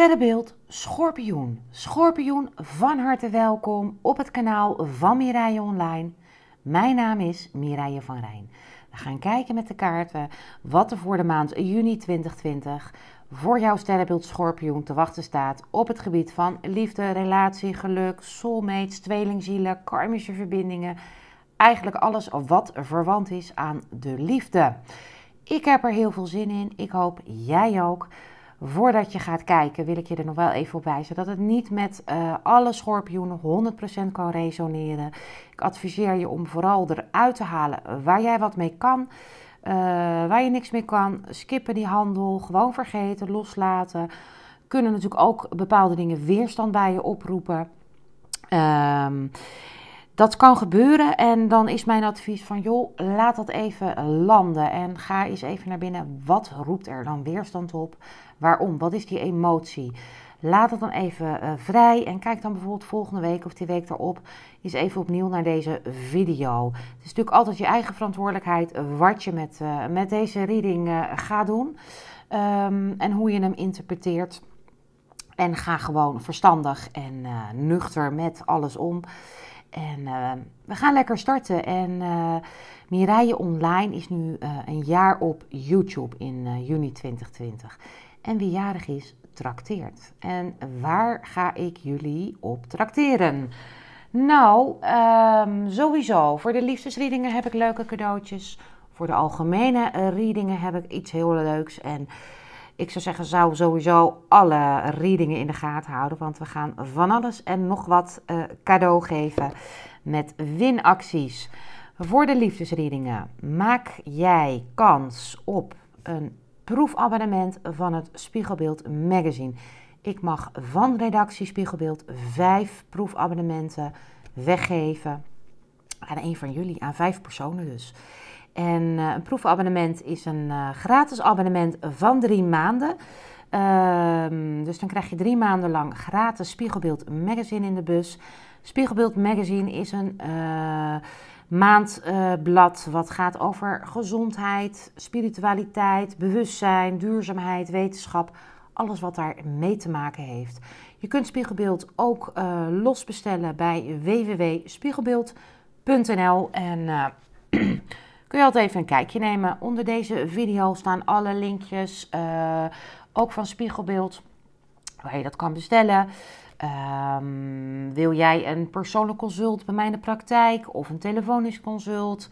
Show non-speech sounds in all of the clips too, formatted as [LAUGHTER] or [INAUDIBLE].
Sterrenbeeld Schorpioen. Schorpioen, van harte welkom op het kanaal van Mireille Online. Mijn naam is Mireille van Rijn. We gaan kijken met de kaarten wat er voor de maand juni 2020 voor jouw sterrenbeeld Schorpioen te wachten staat op het gebied van liefde, relatie, geluk, soulmates, tweelingzielen, karmische verbindingen. Eigenlijk alles wat verwant is aan de liefde. Ik heb er heel veel zin in. Ik hoop jij ook voordat je gaat kijken, wil ik je er nog wel even op wijzen dat het niet met eh, alle schorpioenen 100% kan resoneren. Ik adviseer je om vooral eruit te halen waar jij wat mee kan. Eh, waar je niks mee kan, skippen die handel, gewoon vergeten, loslaten. Kunnen natuurlijk ook bepaalde dingen weerstand bij je oproepen. Ehm, dat kan gebeuren en dan is mijn advies van joh, laat dat even landen en ga eens even naar binnen. Wat roept er dan weerstand op? Waarom? Wat is die emotie? Laat het dan even eh, vrij en kijk dan bijvoorbeeld volgende week of die week daarop eens even opnieuw naar deze video. Het is natuurlijk altijd je eigen verantwoordelijkheid wat je met, eh, met deze reading eh, gaat doen ehm, en hoe je hem interpreteert. En ga gewoon verstandig en nuchter met alles om. En we gaan lekker starten. En uh, Mireille Online is nu een jaar op YouTube in juni 2020. En wie jarig is, trakteert. En waar ga ik jullie op trakteren? Nou, ehm, sowieso. Voor de liefdesreadingen heb ik leuke cadeautjes. Voor de algemene eh, readingen heb ik iets heel leuks. En ik zou zeggen, zou sowieso alle readingen in de gaten houden. Want we gaan van alles en nog wat eh, cadeau geven met winacties. Voor de liefdesreadingen maak jij kans op een proefabonnement van het Spiegelbeeld Magazine. Ik mag van redactie Spiegelbeeld vijf proefabonnementen weggeven aan een van jullie, aan vijf personen dus. En eh, een proefabonnement is een eh, gratis abonnement van drie maanden. Ehm, dus dan krijg je drie maanden lang gratis Spiegelbeeld Magazine in de bus. Spiegelbeeld Magazine is een eh, maandblad wat gaat over gezondheid, spiritualiteit, bewustzijn, duurzaamheid, wetenschap. Alles wat daar mee te maken heeft. Je kunt Spiegelbeeld ook uh, eh, los bestellen bij www.spiegelbeeld.nl. En eh, [CLEARS THROAT] kun je altijd even een kijkje nemen. Onder deze video staan alle linkjes, eh, ook van Spiegelbeeld, waar je dat kan bestellen. Ehm, wil jij een persoonlijk consult bij mij in de praktijk of een telefonisch consult?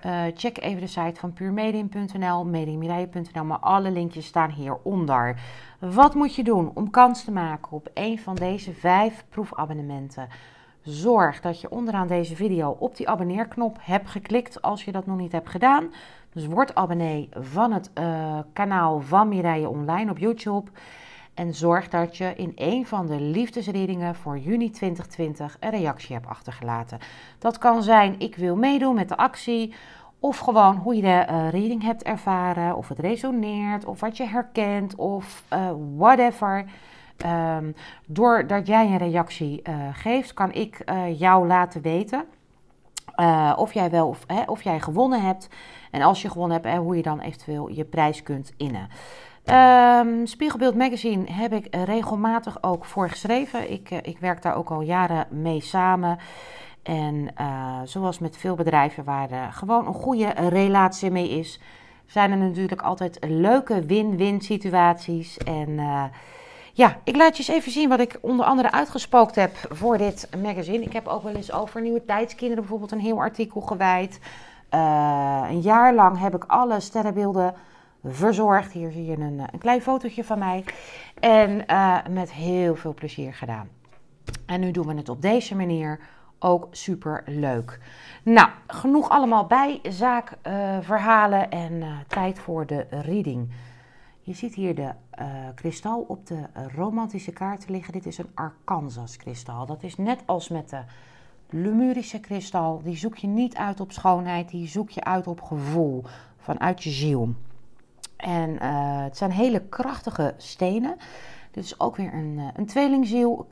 Eh, check even de site van puurmedium.nl, Medium.nl. maar alle linkjes staan hieronder. Wat moet je doen om kans te maken op een van deze vijf proefabonnementen? Zorg dat je onderaan deze video op die abonneerknop hebt geklikt als je dat nog niet hebt gedaan. Dus word abonnee van het eh, kanaal van Mireille Online op YouTube. En zorg dat je in een van de liefdesredingen voor juni 2020 een reactie hebt achtergelaten. Dat kan zijn: ik wil meedoen met de actie. Of gewoon hoe je de eh, reading hebt ervaren. Of het resoneert. Of wat je herkent. Of eh, whatever. Ehm, doordat jij een reactie eh, geeft, kan ik jou laten weten. of jij wel of, hè, of jij gewonnen hebt. En als je gewonnen hebt, hè, hoe je dan eventueel je prijs kunt innen. Um, Spiegelbeeld Magazine heb ik regelmatig ook voor geschreven. Ik, eh, ik werk daar ook al jaren mee samen. En eh, zoals met veel bedrijven waar eh, gewoon een goede relatie mee is, zijn er natuurlijk altijd leuke win-win situaties. En ja, ik laat je eens even zien wat ik onder andere uitgespookt heb voor dit magazine. Ik heb ook wel eens over nieuwe tijdskinderen bijvoorbeeld een heel artikel gewijd. een jaar lang heb ik alle sterrenbeelden verzorgd. Hier zie je een, eh, een klein fotootje van mij. En eh, met heel veel plezier gedaan. En nu doen we het op deze manier. Ook super leuk. Nou, genoeg allemaal bijzaakverhalen uh, en tijd voor de reading. Je ziet hier de kristal op de romantische kaarten liggen. Dit is een Arkansas kristal. Dat is net als met de Lemurische kristal. Die zoek je niet uit op schoonheid, die zoek je uit op gevoel, vanuit je ziel. En eh, het zijn hele krachtige stenen. Dit is ook weer een, eh, een tweelingziel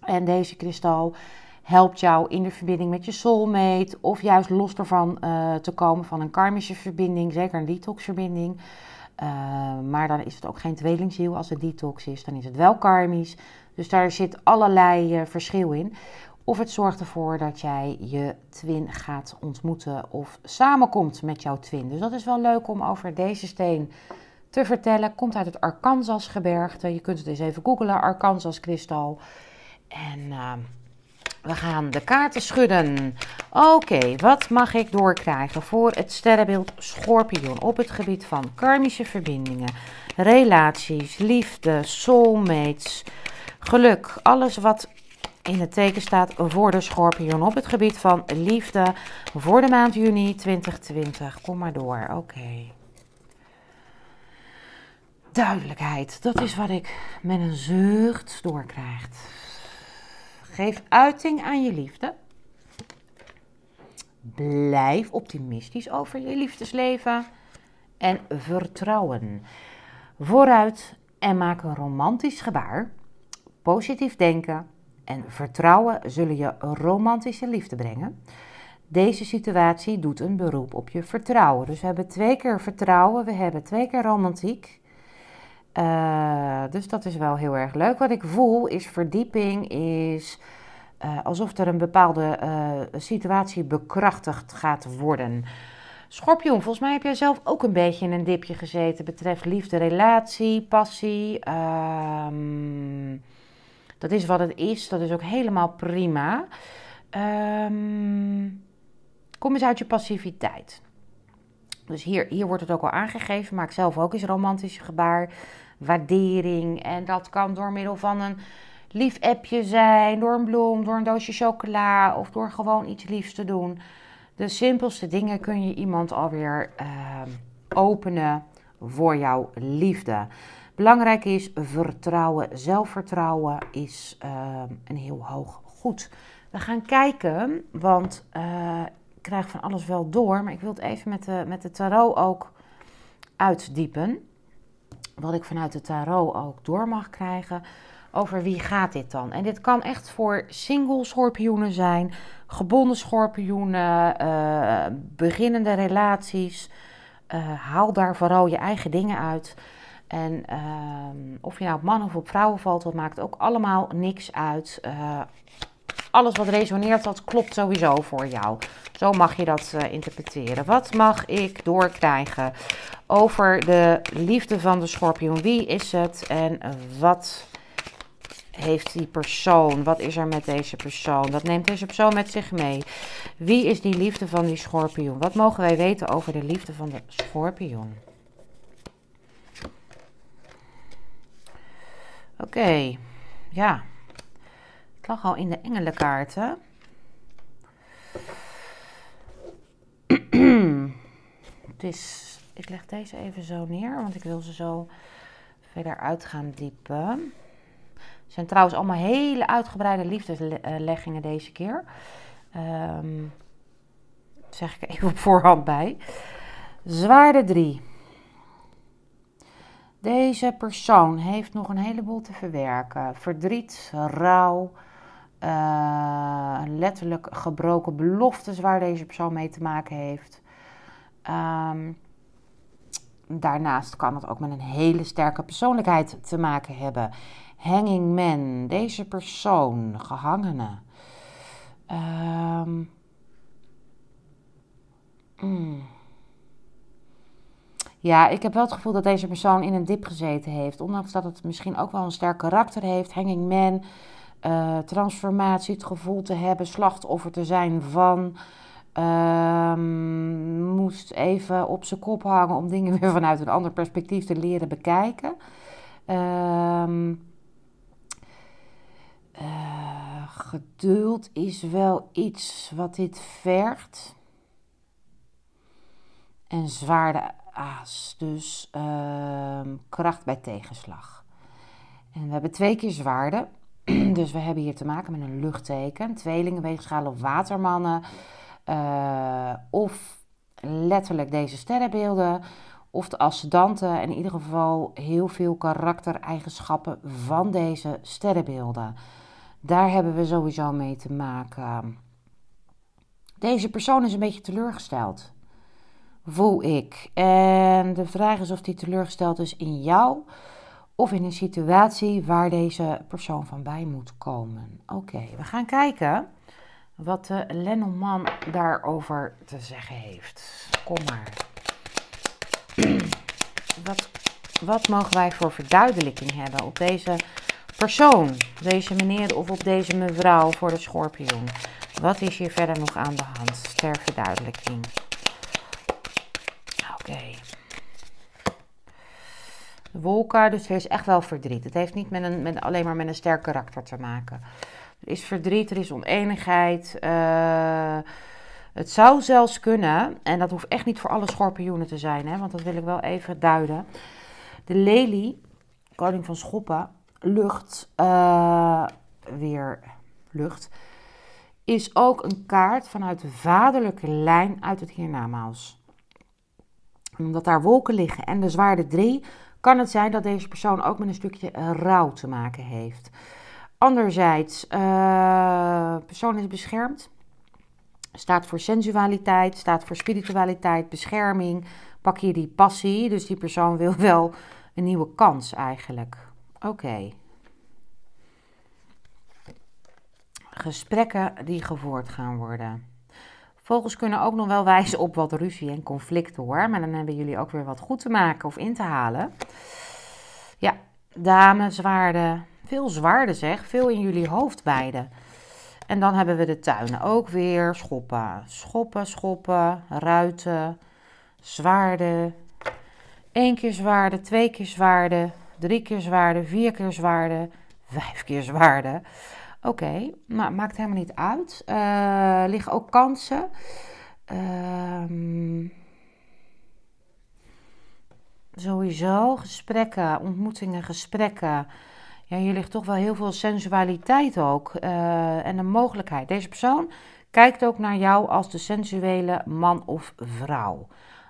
En deze kristal helpt jou in de verbinding met je soulmate. Of juist los ervan eh, te komen van een karmische verbinding. Zeker een detoxverbinding. maar dan is het ook geen tweelingziel als het detox is. Dan is het wel karmisch. Dus daar zit allerlei verschil in. Of het zorgt ervoor dat jij je twin gaat ontmoeten of samenkomt met jouw twin. Dus dat is wel leuk om over deze steen te vertellen. Komt uit het Arkansas gebergte. Je kunt het eens even googelen. Arkansas kristal. En ehm, we gaan de kaarten schudden. Oké, wat mag ik doorkrijgen voor het sterrenbeeld Schorpioen op het gebied van karmische verbindingen, relaties, liefde, soulmates, geluk, alles wat in het teken staat voor de schorpioen op het gebied van liefde voor de maand juni 2020. Kom maar door, oké. Duidelijkheid, dat is wat ik met een zucht doorkrijg. Geef uiting aan je liefde. Blijf optimistisch over je liefdesleven en vertrouwen. Vooruit en maak een romantisch gebaar. Positief denken en vertrouwen zullen je romantische liefde brengen. Deze situatie doet een beroep op je vertrouwen. Dus we hebben twee keer vertrouwen, we hebben twee keer romantiek. Eh, dus dat is wel heel erg leuk. Wat ik voel is verdieping, is eh, alsof er een bepaalde eh, situatie bekrachtigd gaat worden. Schorpioen, volgens mij heb jij zelf ook een beetje in een dipje gezeten betreft liefde, relatie, passie. Ehm dat is wat het is. Dat is ook helemaal prima. Ehm, kom eens uit je passiviteit. Dus hier, hier wordt het ook al aangegeven. Maak zelf ook eens romantische gebaar. Waardering. En dat kan door middel van een lief appje zijn. Door een bloem, door een doosje chocola. Of door gewoon iets liefs te doen. De simpelste dingen kun je iemand alweer uh, openen voor jouw liefde. Belangrijk is vertrouwen. Zelfvertrouwen is ehm, een heel hoog goed. We gaan kijken, want eh, ik krijg van alles wel door, maar ik wil het even met de, met de tarot ook uitdiepen. Wat ik vanuit de tarot ook door mag krijgen. Over wie gaat dit dan? En dit kan echt voor single schorpioenen zijn, gebonden schorpioenen, eh, beginnende relaties. Eh, haal daar vooral je eigen dingen uit. En ehm, of je nou op mannen of op vrouwen valt, dat maakt ook allemaal niks uit. Eh, alles wat resoneert, dat klopt sowieso voor jou. Zo mag je dat eh, interpreteren. Wat mag ik doorkrijgen over de liefde van de schorpioen? Wie is het en wat heeft die persoon? Wat is er met deze persoon? Dat neemt deze persoon met zich mee. Wie is die liefde van die schorpioen? Wat mogen wij weten over de liefde van de schorpioen? Oké, ja. Het lag al in de engelenkaarten. [CLEARS THROAT] het is, ik leg deze even zo neer, want ik wil ze zo verder uit gaan diepen. Het zijn trouwens allemaal hele uitgebreide liefdesleggingen deze keer. Um, zeg ik even op voorhand bij. Zwaarde 3. Deze persoon heeft nog een heleboel te verwerken. Verdriet, rouw, eh, letterlijk gebroken beloftes waar deze persoon mee te maken heeft. Ehm, daarnaast kan het ook met een hele sterke persoonlijkheid te maken hebben. Hanging man, deze persoon, gehangene. Um, ja, ik heb wel het gevoel dat deze persoon in een dip gezeten heeft. Ondanks dat het misschien ook wel een sterk karakter heeft. Hanging man, eh, transformatie, het gevoel te hebben, slachtoffer te zijn van... Ehm, moest even op zijn kop hangen om dingen [LAUGHS] weer vanuit een ander perspectief te leren bekijken. Ehm, eh, geduld is wel iets wat dit vergt. En zwaarde A's. Dus ehm, kracht bij tegenslag. En we hebben twee keer zwaarden. [CLEARS THROAT] Dus we hebben hier te maken met een luchtteken. Tweelingen, weegschaal of watermannen. Eh, of letterlijk deze sterrenbeelden. Of de ascendanten. En in ieder geval heel veel karaktereigenschappen van deze sterrenbeelden. Daar hebben we sowieso mee te maken. Deze persoon is een beetje teleurgesteld voel ik. En de vraag is of die teleurgesteld is in jou of in een situatie waar deze persoon van bij moet komen. Oké, we gaan kijken wat de Lenormand daarover te zeggen heeft. Kom maar. [CLEARS THROAT] Wat, wat mogen wij voor verduidelijking hebben op deze persoon, deze meneer of op deze mevrouw voor de schorpioen? Wat is hier verder nog aan de hand ter verduidelijking? Okay. De wolken, dus er is echt wel verdriet. Het heeft niet met een, met, alleen maar met een sterk karakter te maken. Er is verdriet, er is oneenigheid. Eh, het zou zelfs kunnen, en dat hoeft echt niet voor alle schorpioenen te zijn, hè, want dat wil ik wel even duiden. De lelie, koning van schoppen, lucht, eh, weer lucht, is ook een kaart vanuit de vaderlijke lijn uit het hiernamaals omdat daar wolken liggen en de zwaarde 3, kan het zijn dat deze persoon ook met een stukje eh, rouw te maken heeft. Anderzijds, uh, persoon is beschermd. Staat voor sensualiteit, staat voor spiritualiteit, bescherming. Pak hier die passie, dus die persoon wil [LAUGHS] wel een nieuwe kans eigenlijk. Oké. Gesprekken die gevoerd gaan worden. Vogels kunnen ook nog wel wijzen op wat ruzie en conflicten hoor. Maar dan hebben jullie ook weer wat goed te maken of in te halen. Ja, dames, zwaarden. Veel zwaarden zeg. Veel in jullie hoofd beide. En dan hebben we de tuinen ook weer. Schoppen, schoppen, schoppen. Ruiten. Zwaarden. Eén keer zwaarden, twee keer zwaarden. Drie keer zwaarden, vier keer zwaarden. Vijf keer zwaarden. Oké, maar maakt helemaal niet uit. Uh, liggen ook kansen. Uh, sowieso gesprekken, ontmoetingen, gesprekken. Ja, hier ligt toch wel heel veel sensualiteit ook eh, en een mogelijkheid. Deze persoon kijkt ook naar jou als de sensuele man of vrouw.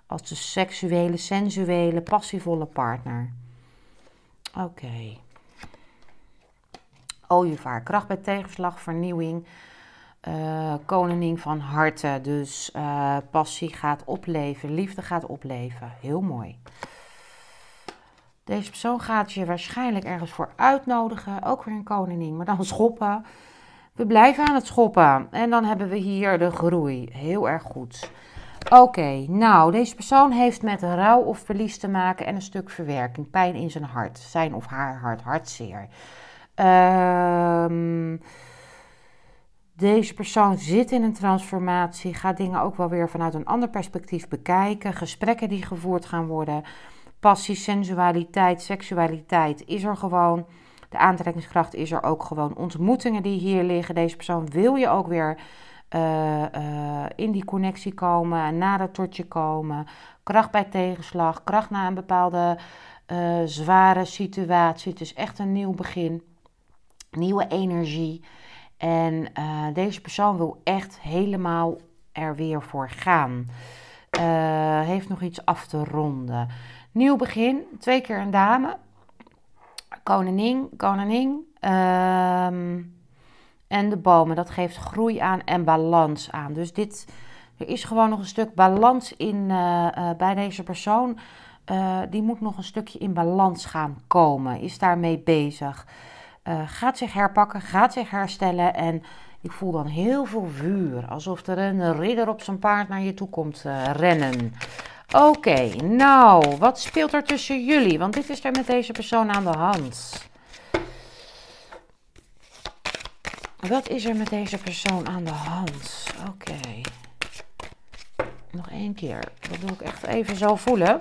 Als de seksuele, sensuele, passievolle partner. Oké ooievaar. Oh, kracht bij tegenslag, vernieuwing. Uh, koningin van harten. Dus eh, passie gaat opleven, liefde gaat opleven. Heel mooi. Deze persoon gaat je waarschijnlijk ergens voor uitnodigen. Ook weer een koningin, maar dan schoppen. We blijven aan het schoppen. En dan hebben we hier de groei. Heel erg goed. Oké, nou, deze persoon heeft met rouw of verlies te maken en een stuk verwerking. Pijn in zijn hart, zijn of haar hart, hartzeer. Ehm, deze persoon zit in een transformatie, gaat dingen ook wel weer vanuit een ander perspectief bekijken. Gesprekken die gevoerd gaan worden, passie, sensualiteit, seksualiteit is er gewoon. De aantrekkingskracht is er ook gewoon. Ontmoetingen die hier liggen, deze persoon wil je ook weer eh, eh, in die connectie komen, nader het tortje komen. Kracht bij tegenslag, kracht na een bepaalde eh, zware situatie. Het is echt een nieuw begin nieuwe energie. En eh, deze persoon wil echt helemaal er weer voor gaan. Eh, heeft nog iets af te ronden. Nieuw begin, twee keer een dame. koning koning ehm, en de bomen, dat geeft groei aan en balans aan. Dus dit, er is gewoon nog een stuk balans in, eh, bij deze persoon. die moet nog een stukje in balans gaan komen. Is daarmee bezig uh, gaat zich herpakken, gaat zich herstellen. En ik voel dan heel veel vuur, alsof er een ridder op zijn paard naar je toe komt eh, rennen. Oké, nou, wat speelt er tussen jullie? Want dit is er met deze persoon aan de hand. Wat is er met deze persoon aan de hand? Oké. Nog één keer. Dat wil ik echt even zo voelen.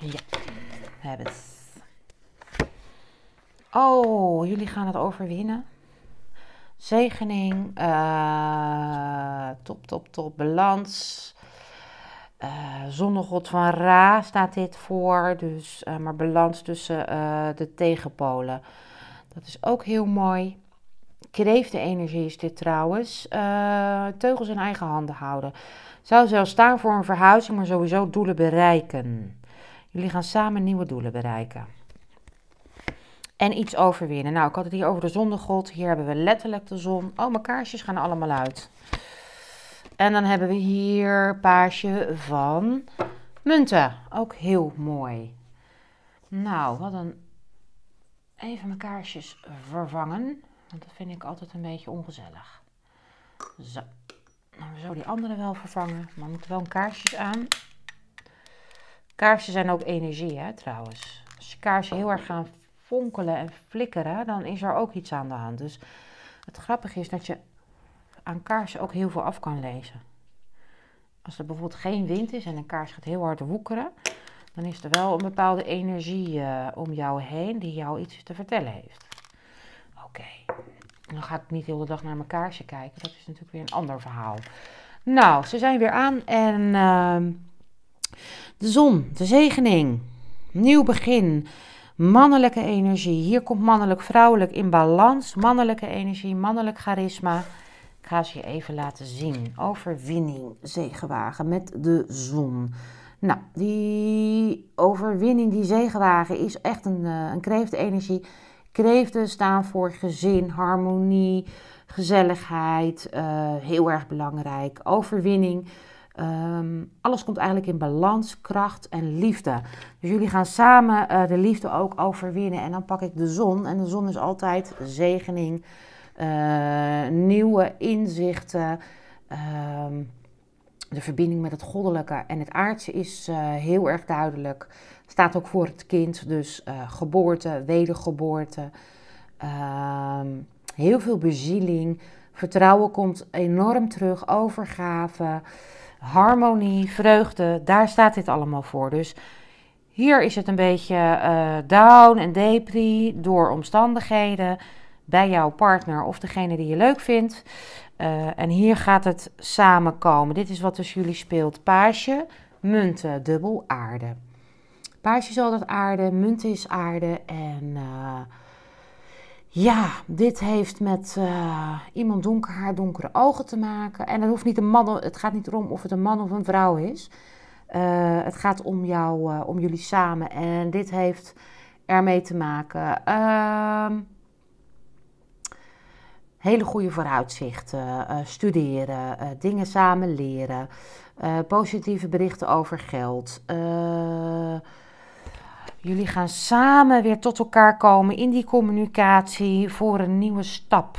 Ja, we hebben het. Oh, jullie gaan het overwinnen. Zegening. Eh, top, top, top. Balans. Uh, eh, zonnegod van Ra staat dit voor. Dus, eh, maar balans tussen de tegenpolen. Dat is ook heel mooi. Kreeftenergie is dit trouwens. teugels in eigen handen houden. Zou zelfs staan voor een verhuizing, maar sowieso doelen bereiken. Jullie gaan samen nieuwe doelen bereiken en iets overwinnen. Nou, ik had het hier over de zondegod. Hier hebben we letterlijk de zon. Oh, mijn kaarsjes gaan allemaal uit. En dan hebben we hier paasje van munten. Ook heel mooi. Nou, wat een... Even mijn kaarsjes vervangen. Want dat vind ik altijd een beetje ongezellig. Zo. Nou, zo die andere wel vervangen. Maar moet wel een kaarsjes aan. Kaarsen zijn ook energie, hè, trouwens. Als je kaarsen heel erg gaan fonkelen en flikkeren, dan is er ook iets aan de hand. Dus het grappige is dat je aan kaarsen ook heel veel af kan lezen. Als er bijvoorbeeld geen wind is en een kaars gaat heel hard woekeren, dan is er wel een bepaalde energie eh, om jou heen die jou iets te vertellen heeft. Oké, dan ga ik niet heel de dag naar mijn kaarsje kijken. Dat is natuurlijk weer een ander verhaal. Nou, ze zijn weer aan en ehm, de zon, de zegening, nieuw begin. Mannelijke energie. Hier komt mannelijk-vrouwelijk in balans. Mannelijke energie, mannelijk charisma. Ik ga ze je even laten zien. Overwinning, zegenwagen met de zon. Nou, die overwinning, die zegenwagen, is echt een, eh, een kreeftenergie. Kreeften staan voor gezin, harmonie, gezelligheid. Eh, heel erg belangrijk. Overwinning. Ehm, alles komt eigenlijk in balans, kracht en liefde. Dus jullie gaan samen eh, de liefde ook overwinnen. En dan pak ik de zon. En de zon is altijd zegening, eh, nieuwe inzichten. Ehm, de verbinding met het goddelijke en het aardse is eh, heel erg duidelijk. Staat ook voor het kind, dus geboorte, wedergeboorte. geboorte, ehm, heel veel bezieling. Vertrouwen komt enorm terug, overgave harmonie, vreugde, daar staat dit allemaal voor. Dus hier is het een beetje eh, down en depri door omstandigheden bij jouw partner of degene die je leuk vindt. Eh, en hier gaat het samenkomen. Dit is wat dus jullie speelt. Paasje, munten, dubbel aarde. Paasje is altijd aarde, munten is aarde en... Eh, ja, dit heeft met eh, iemand donker haar, donkere ogen te maken. En het, hoeft niet een man, het gaat niet erom of het een man of een vrouw is. Eh, het gaat om jou, eh, om jullie samen. En dit heeft ermee te maken. Ehm, hele goede vooruitzichten. studeren, dingen samen leren. positieve berichten over geld. Eh Jullie gaan samen weer tot elkaar komen in die communicatie voor een nieuwe stap.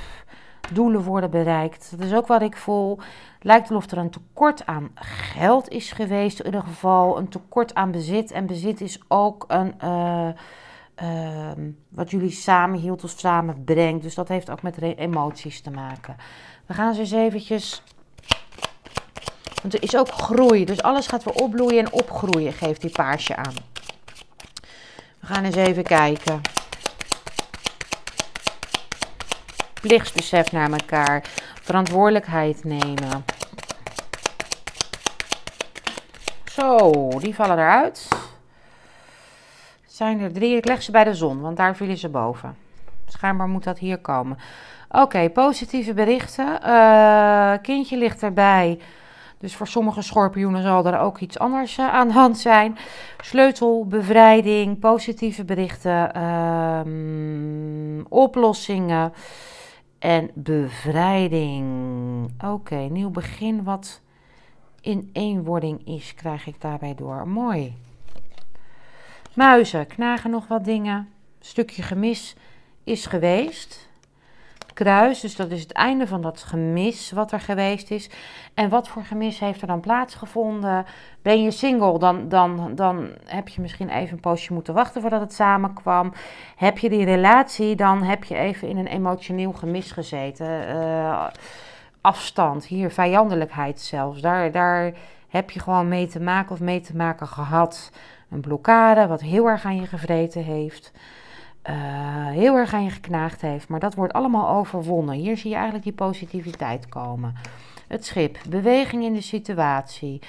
Doelen worden bereikt. Dat is ook wat ik voel. Lijkt alsof er een tekort aan geld is geweest. In ieder geval een tekort aan bezit. En bezit is ook een, eh, ehm, wat jullie samen hield of samen brengt. Dus dat heeft ook met emoties te maken. We gaan ze eens eventjes want er is ook groei. Dus alles gaat weer opbloeien en opgroeien, geeft die paarsje aan. We gaan eens even kijken. Plichtsbesef naar elkaar. Verantwoordelijkheid nemen. Zo, die vallen eruit. Zijn er drie. Ik leg ze bij de zon, want daar vielen ze boven. Schijnbaar moet dat hier komen. Oké, positieve berichten. Eh, kindje ligt erbij. Dus voor sommige schorpioenen zal er ook iets anders eh, aan de hand zijn. Sleutel, bevrijding, positieve berichten, ehm, oplossingen en bevrijding. Oké, nieuw begin wat in eenwording is, krijg ik daarbij door. Mooi. Muizen, knagen nog wat dingen. stukje gemis is geweest kruis, dus dat is het einde van dat gemis wat er geweest is. En wat voor gemis heeft er dan plaatsgevonden? Ben je single, dan, dan, dan heb je misschien even een poosje moeten wachten voordat het samenkwam. Heb je die relatie, dan heb je even in een emotioneel gemis gezeten. Eh, afstand, hier vijandelijkheid zelfs. Daar, daar heb je gewoon mee te maken of mee te maken gehad. Een blokkade wat heel erg aan je gevreten heeft. Eh, heel erg aan je geknaagd heeft. Maar dat wordt allemaal overwonnen. Hier zie je eigenlijk die positiviteit komen. Het schip, beweging in de situatie.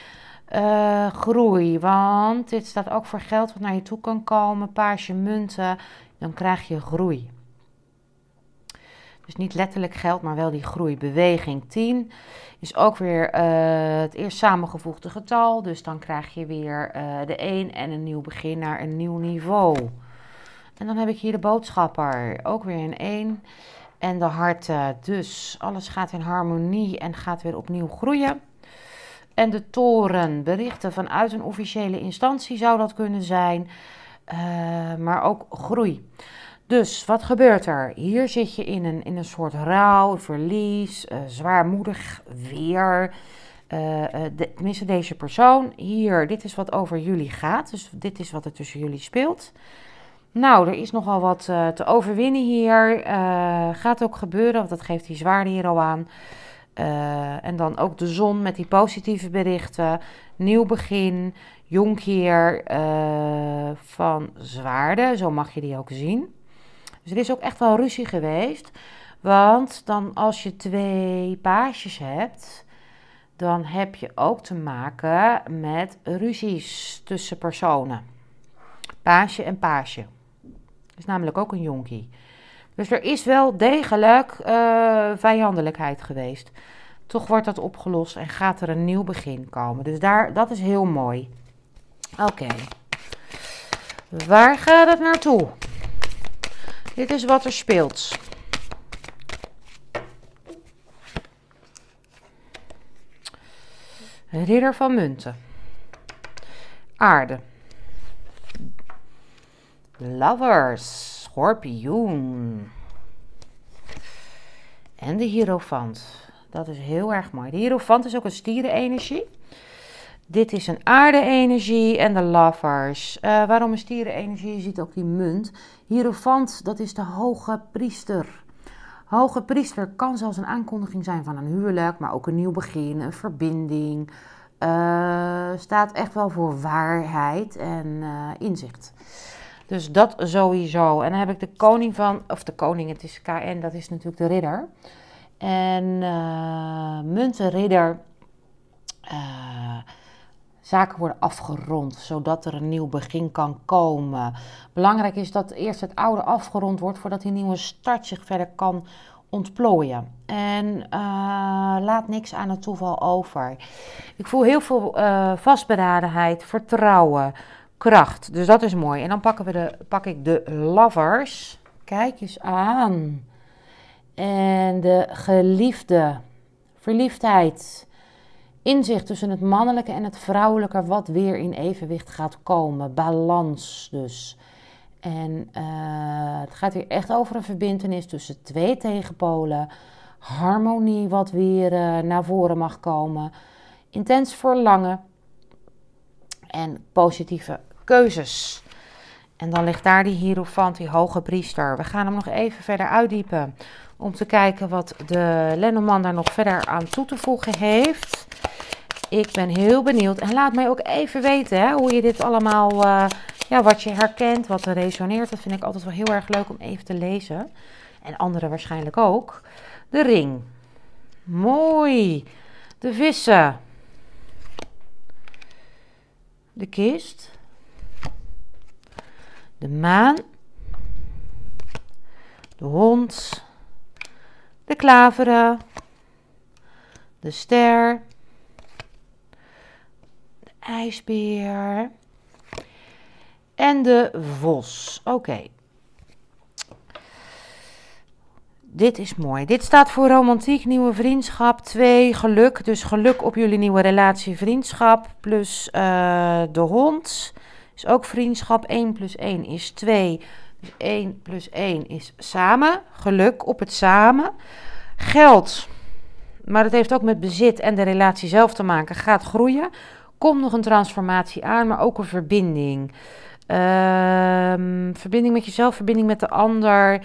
Eh, groei, want dit staat ook voor geld wat naar je toe kan komen. Paasje munten, dan krijg je groei. Dus niet letterlijk geld, maar wel die groei. Beweging 10 is ook weer eh, het eerst samengevoegde getal. Dus dan krijg je weer de 1 en een nieuw begin naar een nieuw niveau. En dan heb ik hier de boodschapper, ook weer in één. En de harten, dus alles gaat in harmonie en gaat weer opnieuw groeien. En de toren, berichten vanuit een officiële instantie zou dat kunnen zijn, eh, maar ook groei. Dus wat gebeurt er? Hier zit je in een, in een soort rouw, verlies, eh, zwaarmoedig weer. Uh, de, tenminste, deze persoon hier, dit is wat over jullie gaat. Dus dit is wat er tussen jullie speelt. Nou, er is nogal wat eh, te overwinnen hier. Uh, gaat ook gebeuren, want dat geeft die zwaarde hier al aan. Eh, en dan ook de zon met die positieve berichten. Nieuw begin, jonkheer van zwaarde. Zo mag je die ook zien. Dus er is ook echt wel ruzie geweest. Want dan als je twee paasjes hebt, dan heb je ook te maken met ruzies tussen personen. Paasje en paasje. Is namelijk ook een jonkie. Dus er is wel degelijk eh, vijandelijkheid geweest. Toch wordt dat opgelost en gaat er een nieuw begin komen. Dus daar, dat is heel mooi. Oké. Waar gaat het naartoe? Dit is wat er speelt. Ridder van munten. Aarde. Lovers, schorpioen. En de hierofant. Dat is heel erg mooi. De hierofant is ook een stierenenergie. Dit is een aarde-energie en de lovers. Eh, waarom is stierenenergie? Je ziet ook die munt. Hierofant, dat is de hoge priester. Hoge priester kan zelfs een aankondiging zijn van een huwelijk, maar ook een nieuw begin, een verbinding. Eh, staat echt wel voor waarheid en uh, inzicht. Dus dat sowieso. En dan heb ik de koning van, of de koning, het is KN, dat is natuurlijk de ridder. En uh, eh, muntenridder. Eh, zaken worden afgerond, zodat er een nieuw begin kan komen. Belangrijk is dat eerst het oude afgerond wordt voordat die nieuwe start zich verder kan ontplooien. En eh, laat niks aan het toeval over. Ik voel heel veel uh, vastberadenheid, vertrouwen, kracht. Dus dat is mooi. En dan pakken we de, pak ik de lovers. Kijk eens aan. En de geliefde. Verliefdheid. Inzicht tussen het mannelijke en het vrouwelijke, wat weer in evenwicht gaat komen. Balans dus. En eh, het gaat hier echt over een verbindenis tussen twee tegenpolen. Harmonie, wat weer eh, naar voren mag komen. Intens verlangen en positieve keuzes. En dan ligt daar die hierofant, die hoge priester. We gaan hem nog even verder uitdiepen om te kijken wat de Lennoman daar nog verder aan toe te voegen heeft. Ik ben heel benieuwd. En laat mij ook even weten hè, hoe je dit allemaal, eh, ja, wat je herkent, wat er resoneert. Dat vind ik altijd wel heel erg leuk om even te lezen. En anderen waarschijnlijk ook. De ring. Mooi. De vissen. De kist de maan, de hond, de klaveren, de ster, de ijsbeer en de vos. Oké. Dit is mooi. Dit staat voor romantiek, nieuwe vriendschap. 2, geluk. Dus geluk op jullie nieuwe relatie, vriendschap. Plus eh, de hond. Dus ook vriendschap 1 plus 1 is 2. Dus 1 plus 1 is samen. Geluk op het samen. Geld, maar dat heeft ook met bezit en de relatie zelf te maken, gaat groeien. Komt nog een transformatie aan, maar ook een verbinding. Ehm, verbinding met jezelf, verbinding met de ander.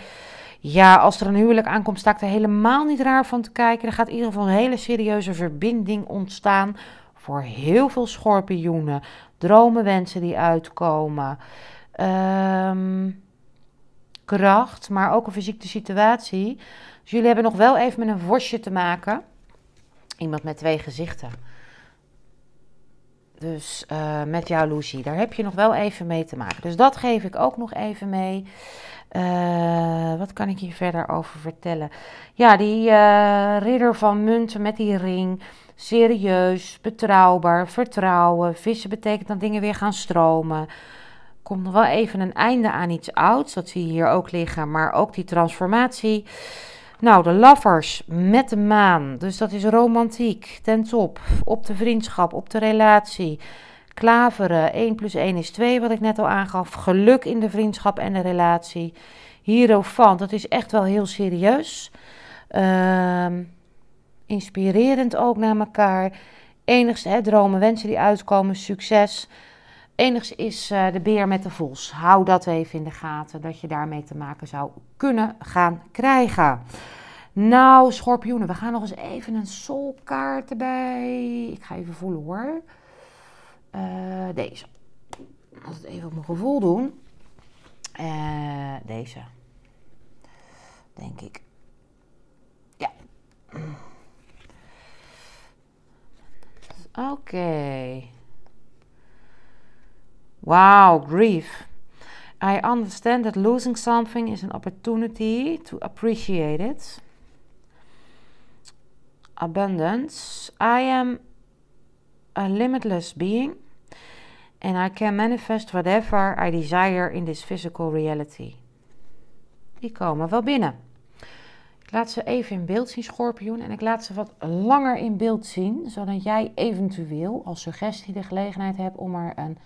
Ja, als er een huwelijk aankomt, sta ik er helemaal niet raar van te kijken. Er gaat in ieder geval een hele serieuze verbinding ontstaan voor heel veel schorpioenen. Dromenwensen wensen die uitkomen. Ehm, kracht, maar ook een fysieke situatie. Dus jullie hebben nog wel even met een worstje te maken. Iemand met twee gezichten. Dus eh, met met Lucie. daar heb je nog wel even mee te maken. Dus dat geef ik ook nog even mee. Uh, wat kan ik hier verder over vertellen? Ja, die eh, ridder van munten met die ring. Serieus, betrouwbaar, vertrouwen. Vissen betekent dat dingen weer gaan stromen. Komt nog wel even een einde aan iets ouds. Dat zie je hier ook liggen. Maar ook die transformatie. Nou, de laffers met de maan. Dus dat is romantiek. Ten top. Op de vriendschap, op de relatie. Klaveren, 1 plus 1 is 2, wat ik net al aangaf. Geluk in de vriendschap en de relatie. Hierofant, dat is echt wel heel serieus. Ehm, inspirerend ook naar elkaar. Enigszins hè, dromen, wensen die uitkomen, succes. Enigszins is eh, de beer met de vos. Hou dat even in de gaten, dat je daarmee te maken zou kunnen gaan krijgen. Nou, schorpioenen, we gaan nog eens even een solkaart erbij. Ik ga even voelen hoor. Uh, deze. het even op mijn gevoel doen. Eh, deze. Denk ik. Ja. Oké. Okay. Wow, grief. I understand that losing something is an opportunity to appreciate it. Abundance. I am a limitless being and I can manifest whatever I desire in this physical reality. Die komen wel binnen. Ik laat ze even in beeld zien, schorpioen. En ik laat ze wat langer in beeld zien, zodat jij eventueel als suggestie de gelegenheid hebt om er een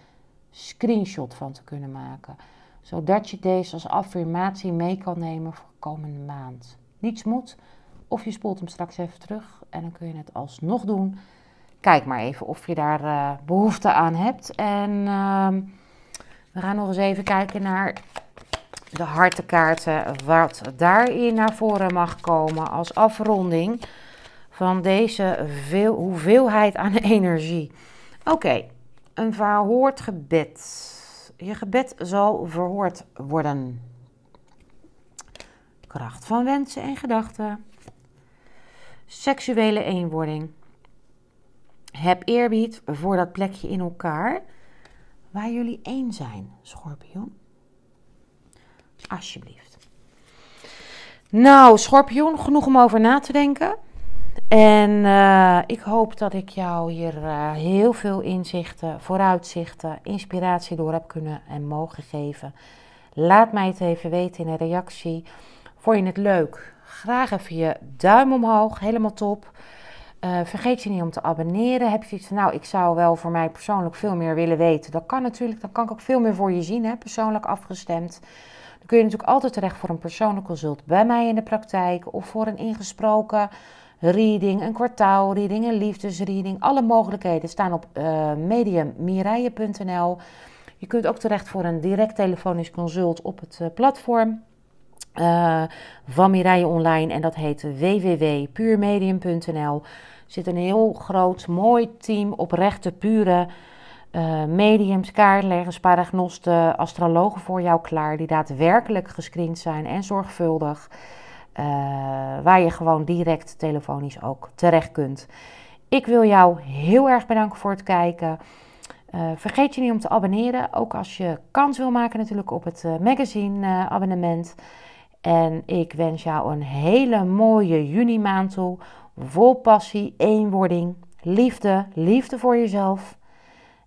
screenshot van te kunnen maken. Zodat je deze als affirmatie mee kan nemen voor de komende maand. Niets moet, of je spoelt hem straks even terug en dan kun je het alsnog doen. Kijk maar even of je daar eh, behoefte aan hebt. En ehm, we gaan nog eens even kijken naar de hartenkaarten. Wat daarin naar voren mag komen als afronding van deze veel, hoeveelheid aan [LAUGHS] energie. Oké, een verhoord gebed. Je gebed zal verhoord worden. Kracht van wensen en gedachten. Seksuele eenwording. Heb eerbied voor dat plekje in elkaar waar jullie één zijn, schorpioen. Alsjeblieft. Nou, schorpioen, genoeg om over na te denken. En eh, ik hoop dat ik jou hier eh, heel veel inzichten, vooruitzichten, inspiratie door heb kunnen en mogen geven. Laat mij het even weten in een reactie. Vond je het leuk? Graag even je duim omhoog, helemaal top. Eh, vergeet je niet om te abonneren. Heb je iets van, nou, ik zou wel voor mij persoonlijk veel meer willen weten. Dat kan natuurlijk, dan kan ik ook veel meer voor je zien, hè, persoonlijk afgestemd. Dan kun je natuurlijk altijd terecht voor een persoonlijk consult bij mij in de praktijk of voor een ingesproken reading, een kwartaalreading, een liefdesreading. Alle mogelijkheden staan op uh, Je kunt ook terecht voor een direct telefonisch consult op het eh, platform. Eh, van Mireille Online. En dat heet www.puurmedium.nl. Er zit een heel groot, mooi team oprechte, pure uh, mediums, kaartleggers, paragnosten, astrologen voor jou klaar. Die daadwerkelijk gescreend zijn en zorgvuldig. Eh, waar je gewoon direct telefonisch ook terecht kunt. Ik wil jou heel erg bedanken voor het kijken. vergeet je niet om te abonneren. Ook als je kans wil maken natuurlijk op het magazine abonnement. En ik wens jou een hele mooie juni maand toe. Vol passie, eenwording, liefde, liefde voor jezelf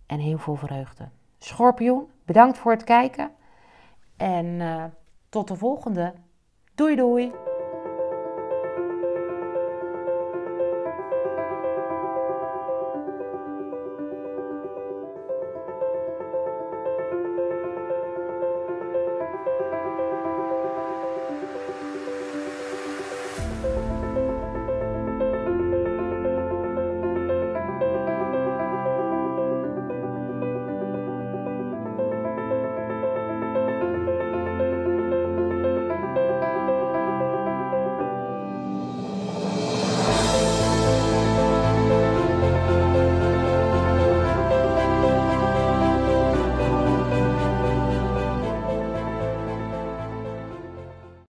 en heel veel vreugde. Schorpioen, bedankt voor het kijken en eh, tot de volgende. Doei doei!